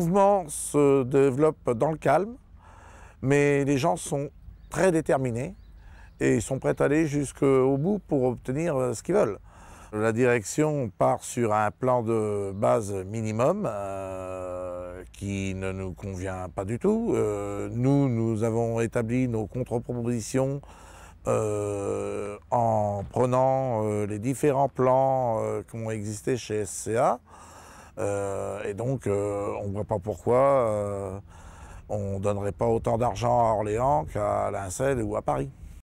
Le mouvement se développe dans le calme, mais les gens sont très déterminés et ils sont prêts à aller jusqu'au bout pour obtenir euh, ce qu'ils veulent. La direction part sur un plan de base minimum euh, qui ne nous convient pas du tout. Euh, nous, nous avons établi nos contre-propositions en prenant les différents plans qui ont existé chez SCA. Euh, et donc, euh, on ne voit pas pourquoi euh, on ne donnerait pas autant d'argent à Orléans qu'à Lincelles ou à Paris.